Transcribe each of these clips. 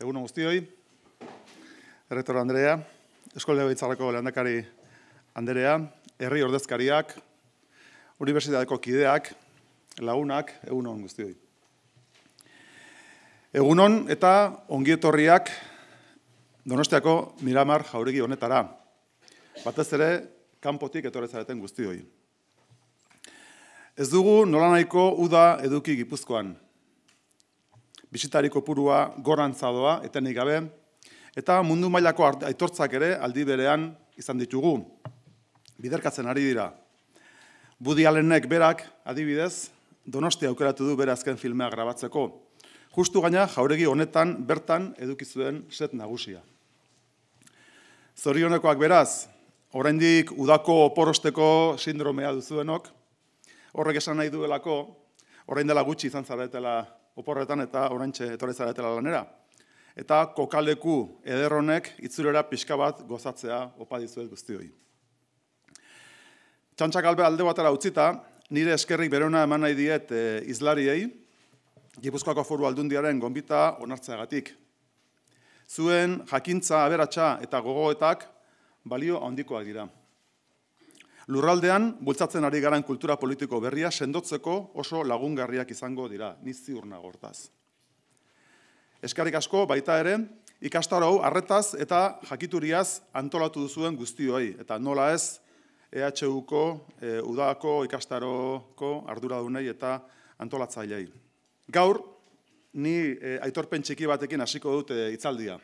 Egun on guztioi. Erretor Andrea, Eskolde Beitzarako Lehendakari Andrea, Herri Ordezkariak, Unibertsitateko kideak, lagunak, egun on guztioi. Egun on eta ongi etorriak Donostiako Miramar Jauregi honetara. Batez ere kanpotik etorrezareten guztioi. Ez dugu nolanaiko uda eduki Gipuzkoan, bizitariko purua gorantzadoa, etenik gabe, eta mundu mailako aitortzak ere aldi berean izan ditugu. Biderkatzen ari dira. Budi berak, adibidez, Donostia aukeratu du bere azken filmea grabatzeko. Justu gaina jauregi honetan bertan eduki zuen set nagusia. Zorionekoak beraz, oraindik udako oporosteko sindromea duzuenok, horrek esan nahi duelako, orain dela gutxi izan zaretela oporretan eta oraintxe etorri zaretela lanera. Eta kokaldeku ederronek itzulera pixka bat gozatzea opa dizuet guzti hori. Txantxak albe alde batara utzita, nire eskerrik berona eman nahi diet eh, izlariei, Gipuzkoako foru aldundiaren gonbita onartzeagatik. Zuen jakintza aberatsa eta gogoetak balio handikoak dira. Lurraldean, bultzatzen ari garan kultura politiko berria, sendotzeko oso lagungarriak izango dira, nizzi urna gortaz. Eskarik asko, baita ere, ikastaro hau arretaz eta jakituriaz antolatu duzuen guztioi, eta nola ez EHUko, ko e, UDA-ko, ikastaroko arduradunei eta antolatzailei. Gaur, ni e, aitorpen txiki batekin hasiko dut e, itzaldia.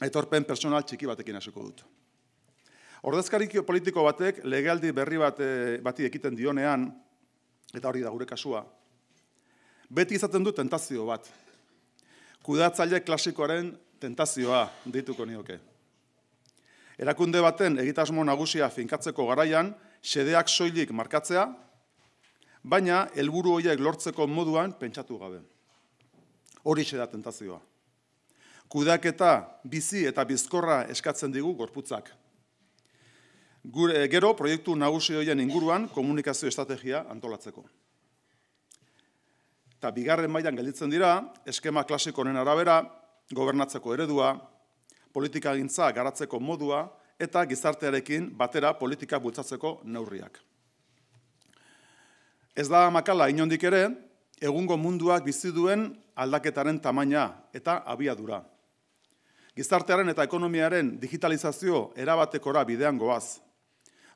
Aitorpen personal txiki batekin hasiko dut. Ordezkarikio politiko batek legealdi berri bat eh, bati ekiten dionean eta hori da gure kasua. Beti izaten du tentazio bat. Kudatzaile klasikoaren tentazioa dituko nioke. Erakunde baten egitasmo nagusia finkatzeko garaian xedeak soilik markatzea, baina helburu hoiek lortzeko moduan pentsatu gabe. Hori xeda tentazioa. Kudaketa bizi eta bizkorra eskatzen digu gorputzak. Gure, eh, gero, proiektu nagusi horien inguruan komunikazio estrategia antolatzeko. Eta bigarren mailan gelditzen dira, eskema klasiko honen arabera, gobernatzeko eredua, politika gintza garatzeko modua, eta gizartearekin batera politika bultzatzeko neurriak. Ez da makala inondik ere, egungo munduak bizi duen aldaketaren tamaina eta abiadura. Gizartearen eta ekonomiaren digitalizazio erabatekora bidean goaz,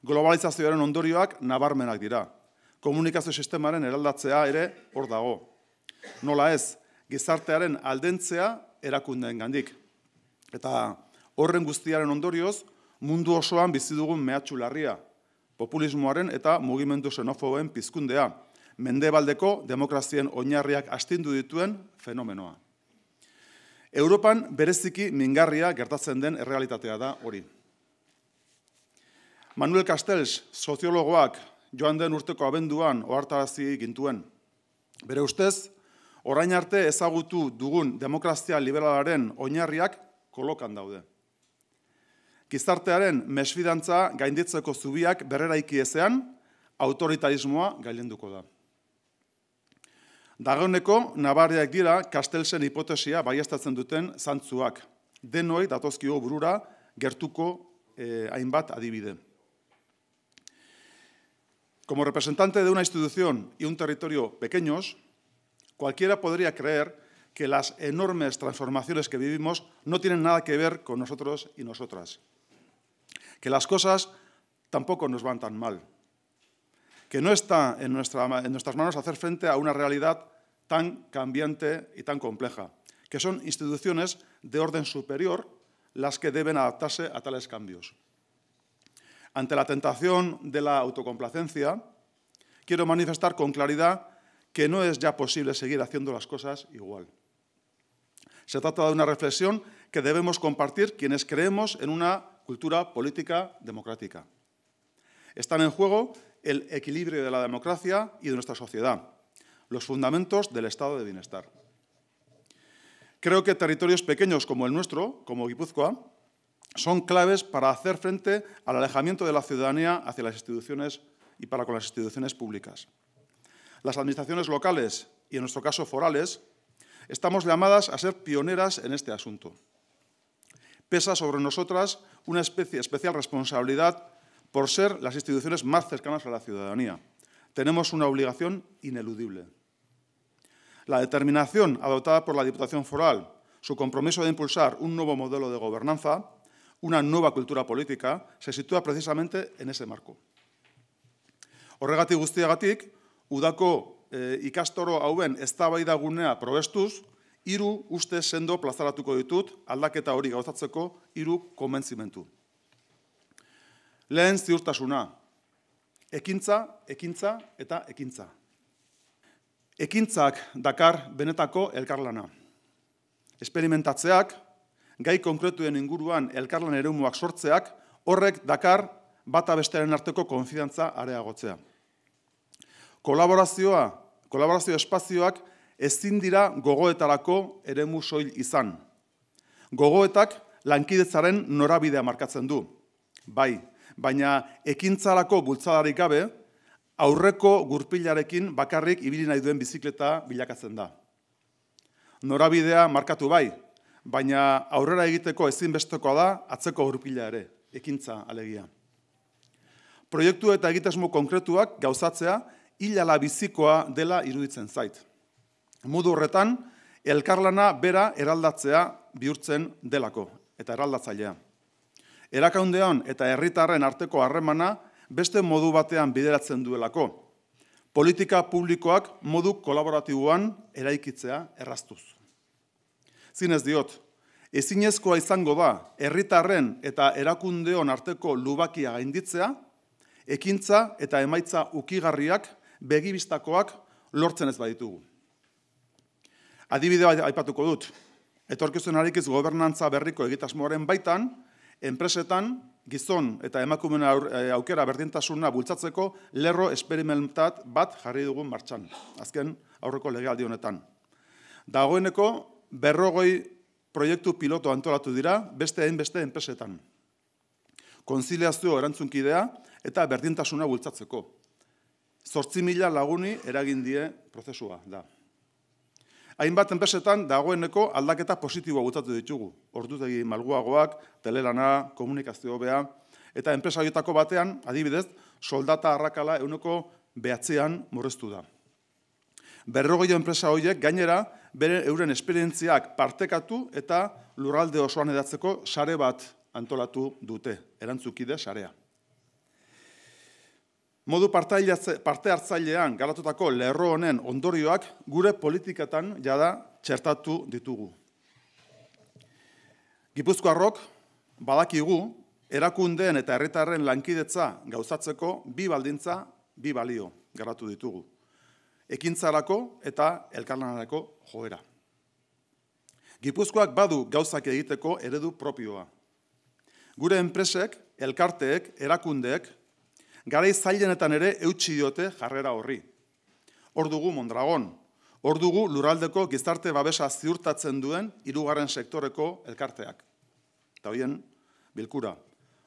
globalizazioaren ondorioak nabarmenak dira. Komunikazio sistemaren eraldatzea ere hor dago. Nola ez, gizartearen aldentzea erakundeen gandik. Eta horren guztiaren ondorioz, mundu osoan bizi dugun mehatxu populismoaren eta mugimendu xenofoen pizkundea, mendebaldeko demokrazien oinarriak astindu dituen fenomenoa. Europan bereziki mingarria gertatzen den errealitatea da hori. Manuel Castells, soziologoak joan den urteko abenduan ohartarazi gintuen. Bere ustez, orain arte ezagutu dugun demokrazia liberalaren oinarriak kolokan daude. Gizartearen mesfidantza gainditzeko zubiak berreraiki ezean, autoritarismoa gailenduko da. Dagoneko, nabarriak dira Castellsen hipotesia baiestatzen duten zantzuak. Denoi datozkio burura gertuko eh, hainbat adibide. Como representante de una institución y un territorio pequeños, cualquiera podría creer que las enormes transformaciones que vivimos no tienen nada que ver con nosotros y nosotras, que las cosas tampoco nos van tan mal, que no está en, en nuestras manos hacer frente a una realidad tan cambiante y tan compleja, que son instituciones de orden superior las que deben adaptarse a tales cambios. Ante la tentación de la autocomplacencia, quiero manifestar con claridad que no es ya posible seguir haciendo las cosas igual. Se trata de una reflexión que debemos compartir quienes creemos en una cultura política democrática. Están en juego el equilibrio de la democracia y de nuestra sociedad, los fundamentos del estado de bienestar. Creo que territorios pequeños como el nuestro, como Guipúzcoa, son claves para hacer frente al alejamiento de la ciudadanía hacia las instituciones y para con las instituciones públicas. Las administraciones locales y, en nuestro caso, forales, estamos llamadas a ser pioneras en este asunto. Pesa sobre nosotras una especie, especial responsabilidad por ser las instituciones más cercanas a la ciudadanía. Tenemos una obligación ineludible. La determinación adoptada por la Diputación Foral, su compromiso de impulsar un nuevo modelo de gobernanza, una nueva cultura política, se sitúa precisamente en ese marco. Horregatik guztiagatik, udako eh, ikastoro hauen eztabaida gunea probestuz, hiru uste sendo plazaratuko ditut aldaketa hori gauzatzeko hiru konbentzimentu. Lehen ziurtasuna, ekintza, ekintza eta ekintza. Ekintzak dakar benetako elkarlana. Esperimentatzeak, gai konkretuen inguruan elkarlan eremuak sortzeak, horrek dakar bata bestearen arteko konfidantza areagotzea. Kolaborazioa, kolaborazio espazioak ezin dira gogoetarako eremu soil izan. Gogoetak lankidetzaren norabidea markatzen du. Bai, baina ekintzarako bultzadarik gabe, aurreko gurpilarekin bakarrik ibili nahi bizikleta bilakatzen da. Norabidea markatu bai, baina aurrera egiteko ezinbestekoa da atzeko aurpila ere, ekintza alegia. Proiektu eta egitasmo konkretuak gauzatzea hilala bizikoa dela iruditzen zait. Modu horretan, elkarlana bera eraldatzea bihurtzen delako eta eraldatzailea. Erakaundean eta herritarren arteko harremana beste modu batean bideratzen duelako. Politika publikoak modu kolaboratiboan eraikitzea erraztuz zinez diot, ezinezkoa izango da, herritarren eta erakundeon arteko lubakia gainditzea, ekintza eta emaitza ukigarriak begibistakoak lortzen ez baditugu. Adibidea aipatuko dut, etorkizuen harikiz gobernantza berriko egitasmoaren baitan, enpresetan, gizon eta emakumeen eh, aukera berdintasuna bultzatzeko lerro esperimentat bat jarri dugun martxan, azken aurreko legaldi honetan. Dagoeneko, berrogoi proiektu piloto antolatu dira beste hainbeste enpresetan. Konziliazio erantzunkidea eta berdintasuna bultzatzeko. Zortzi mila laguni eragindie prozesua da. Hainbat enpesetan dagoeneko aldaketa positiboa gutatu ditugu. Ordutegi malguagoak, telelana, komunikazio hobea eta enpresa batean, adibidez, soldata harrakala euneko behatzean murreztu da. Berrogeio enpresa horiek gainera, bere euren esperientziak partekatu eta lurralde osoan edatzeko sare bat antolatu dute, erantzukide sarea. Modu parte hartzailean garatutako lerro honen ondorioak gure politikatan jada txertatu ditugu. Gipuzkoarrok badakigu erakundeen eta herritarren lankidetza gauzatzeko bi baldintza bi balio garatu ditugu ekintzarako eta elkarlanarako joera. Gipuzkoak badu gauzak egiteko eredu propioa. Gure enpresek, elkarteek, erakundeek, garai zailenetan ere eutxi diote jarrera horri. Hor Mondragon, hor dugu lurraldeko gizarte babesa ziurtatzen duen hirugarren sektoreko elkarteak. Eta hoien, bilkura.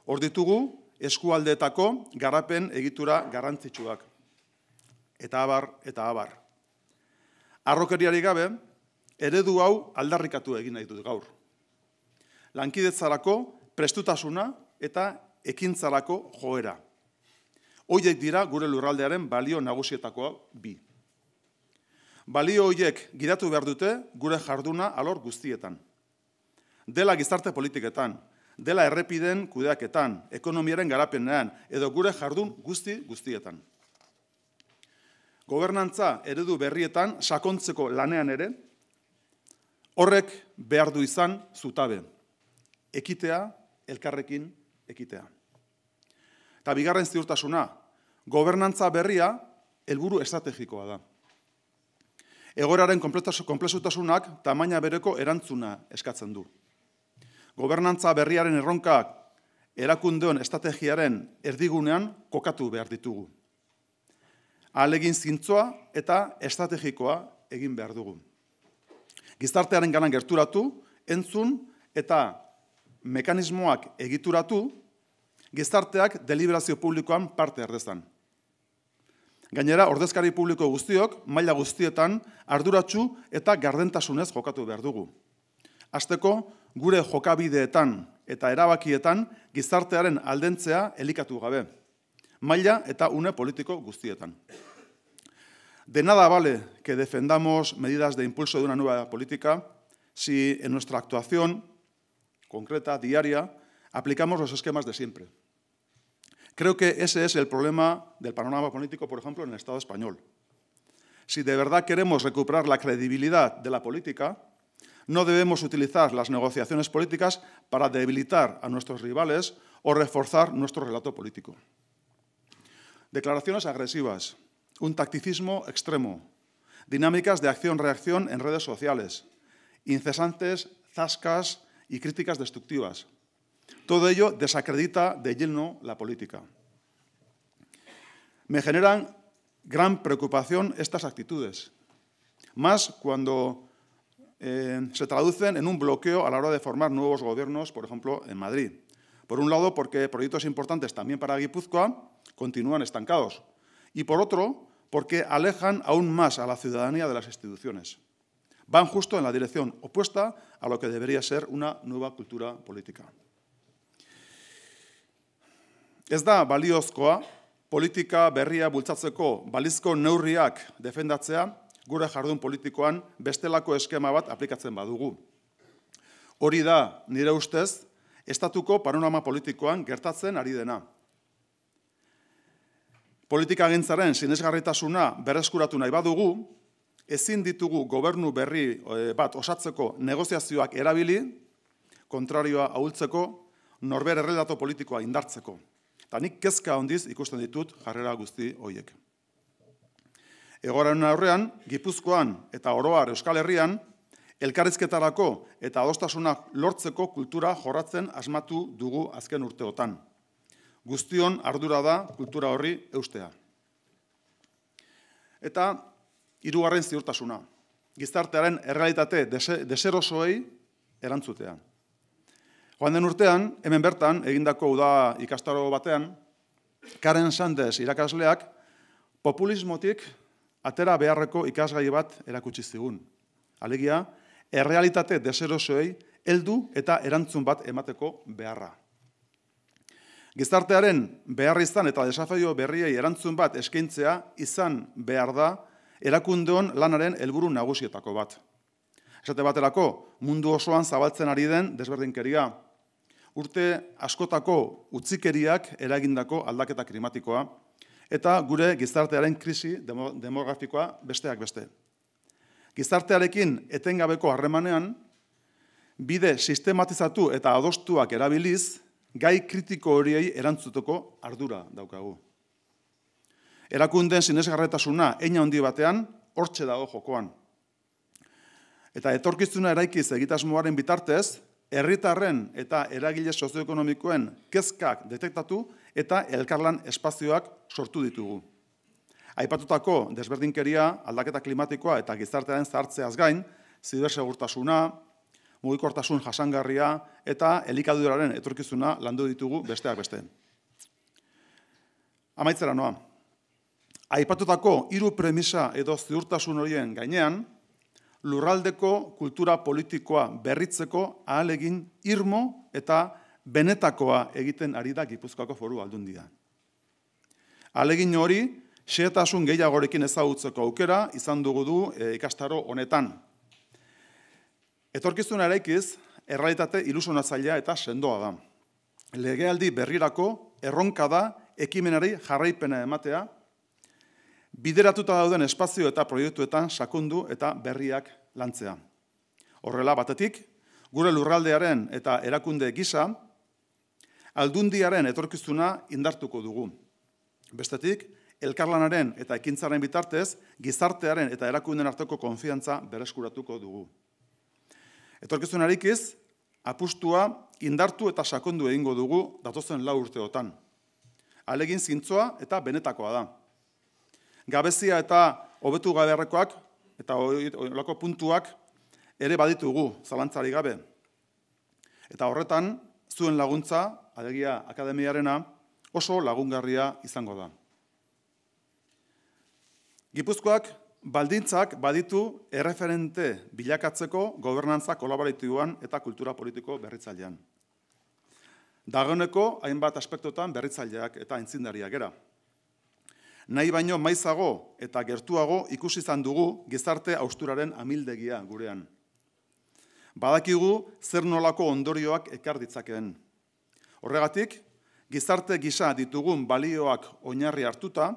Hor ditugu, eskualdeetako garapen egitura garrantzitsuak eta abar, eta abar. Arrokeriari gabe, eredu hau aldarrikatu egin nahi dut gaur. Lankidetzarako prestutasuna eta ekintzarako joera. Hoiek dira gure lurraldearen balio nagusietakoa bi. Balio hoiek gidatu behar dute gure jarduna alor guztietan. Dela gizarte politiketan, dela errepiden kudeaketan, ekonomiaren garapenean, edo gure jardun guzti guztietan gobernantza eredu berrietan sakontzeko lanean ere, horrek behar du izan zutabe, ekitea, elkarrekin ekitea. Eta bigarren ziurtasuna, gobernantza berria helburu estrategikoa da. Egoraren komplezutasunak tamaina bereko erantzuna eskatzen du. Gobernantza berriaren erronkaak erakundeon estrategiaren erdigunean kokatu behar ditugu alegin zintzoa eta estrategikoa egin behar dugu. Gizartearen ganan gerturatu, entzun eta mekanismoak egituratu, gizarteak deliberazio publikoan parte erdezan. Gainera, ordezkari publiko guztiok, maila guztietan, arduratxu eta gardentasunez jokatu behar dugu. Azteko, gure jokabideetan eta erabakietan gizartearen aldentzea elikatu gabe. Maya eta un político guztietan. De nada vale que defendamos medidas de impulso de una nueva política si en nuestra actuación concreta, diaria, aplicamos los esquemas de siempre. Creo que ese es el problema del panorama político, por ejemplo, en el Estado español. Si de verdad queremos recuperar la credibilidad de la política, no debemos utilizar las negociaciones políticas para debilitar a nuestros rivales o reforzar nuestro relato político. Declaraciones agresivas, un tacticismo extremo, dinámicas de acción-reacción en redes sociales, incesantes zascas y críticas destructivas. Todo ello desacredita de lleno la política. Me generan gran preocupación estas actitudes, más cuando eh, se traducen en un bloqueo a la hora de formar nuevos gobiernos, por ejemplo, en Madrid. Por un lado, porque proyectos importantes también para Guipúzcoa continúan estancados. Y por otro, porque alejan aún más a la ciudadanía de las instituciones. Van justo en la dirección opuesta a lo que debería ser una nueva cultura política. Ez da baliozkoa, politika berria bultzatzeko balizko neurriak defendatzea, gure jardun politikoan bestelako eskema bat aplikatzen badugu. Hori da, nire ustez, estatuko panorama politikoan gertatzen ari dena. Politika gintzaren sinesgarritasuna berreskuratu nahi badugu, ezin ditugu gobernu berri eh, bat osatzeko negoziazioak erabili, kontrarioa ahultzeko, norber erredato politikoa indartzeko. Eta nik kezka ondiz ikusten ditut jarrera guzti hoiek. Egoaren aurrean, Gipuzkoan eta Oroar Euskal Herrian, elkarrizketarako eta adostasunak lortzeko kultura jorratzen asmatu dugu azken urteotan guztion ardura da kultura horri eustea. Eta hirugarren ziurtasuna, gizartearen errealitate deserosoei erantzutea. Joan den urtean, hemen bertan, egindako uda ikastaro batean, Karen Sanders irakasleak populismotik atera beharreko ikasgai bat erakutsi zigun. Alegia, errealitate deserosoei heldu eta erantzun bat emateko beharra. Gizartearen behar eta desafaio berriei erantzun bat eskaintzea izan behar da erakundeon lanaren helburu nagusietako bat. Esate baterako mundu osoan zabaltzen ari den desberdinkeria urte askotako utzikeriak eragindako aldaketa klimatikoa eta gure gizartearen krisi demografikoa besteak beste. Gizartearekin etengabeko harremanean bide sistematizatu eta adostuak erabiliz gai kritiko horiei erantzuteko ardura daukagu. Erakunden sinesgarretasuna eina handi batean, hortxe dago jokoan. Eta etorkizuna eraikiz egitasmoaren bitartez, herritarren eta eragile sozioekonomikoen kezkak detektatu eta elkarlan espazioak sortu ditugu. Aipatutako desberdinkeria, aldaketa klimatikoa eta gizartearen zartzeaz gain, zibersegurtasuna, mugikortasun jasangarria eta elikaduraren etorkizuna landu ditugu besteak beste. Amaitzera noa. Aipatutako hiru premisa edo ziurtasun horien gainean lurraldeko kultura politikoa berritzeko ahalegin irmo eta benetakoa egiten ari da Gipuzkoako Foru Aldundia. Alegin hori xetasun gehiagorekin ezagutzeko aukera izan dugu du eh, ikastaro honetan. Etorkizun araikiz, errealitate nazaila eta sendoa da. Legealdi berrirako erronka da ekimenari jarraipena ematea, bideratuta dauden espazio eta proiektuetan sakundu eta berriak lantzea. Horrela batetik, gure lurraldearen eta erakunde gisa, aldundiaren etorkizuna indartuko dugu. Bestetik, elkarlanaren eta ekintzaren bitartez, gizartearen eta erakunden hartuko konfiantza bereskuratuko dugu. Etorkizun harikiz, apustua indartu eta sakondu egingo dugu datozen lau urteotan. Alegin zintzoa eta benetakoa da. Gabezia eta hobetu gaberrekoak eta olako puntuak ere baditugu zalantzari gabe. Eta horretan, zuen laguntza, alegia akademiarena, oso lagungarria izango da. Gipuzkoak Baldintzak baditu erreferente bilakatzeko gobernantza kolaboratiboan eta kultura politiko berritzailean. Dagoeneko hainbat aspektotan berritzaileak eta aintzindariak gera. Nahi baino maizago eta gertuago ikusi izan dugu gizarte austuraren amildegia gurean. Badakigu zer nolako ondorioak ekar ditzakeen. Horregatik, gizarte gisa ditugun balioak oinarri hartuta,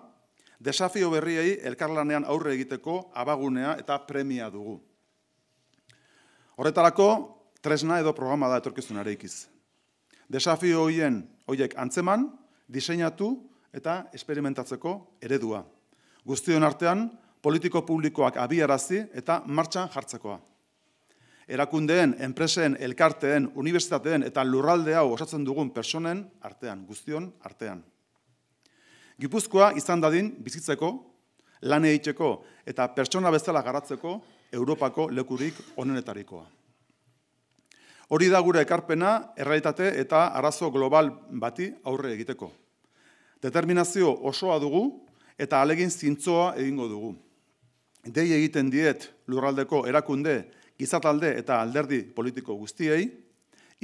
Desafio berriei elkarlanean aurre egiteko abagunea eta premia dugu. Horretarako, tresna edo programa da etorkizunare ikiz. Desafio hoien hoiek antzeman, diseinatu eta esperimentatzeko eredua. Guztion artean, politiko publikoak abiarazi eta martxan jartzekoa. Erakundeen, enpresen, elkarteen, unibertsitateen eta lurralde hau osatzen dugun personen artean, guztion artean. Gipuzkoa izan dadin bizitzeko, lan egiteko eta pertsona bezala garatzeko Europako lekurik onenetarikoa. Hori da gure ekarpena errealitate eta arazo global bati aurre egiteko. Determinazio osoa dugu eta alegin zintzoa egingo dugu. Dei egiten diet lurraldeko erakunde, gizatalde eta alderdi politiko guztiei,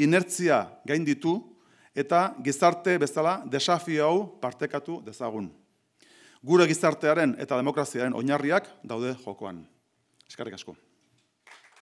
inertzia gain ditu eta gizarte bezala desafio hau partekatu dezagun. Gure gizartearen eta demokraziaren oinarriak daude jokoan. Eskarrik asko.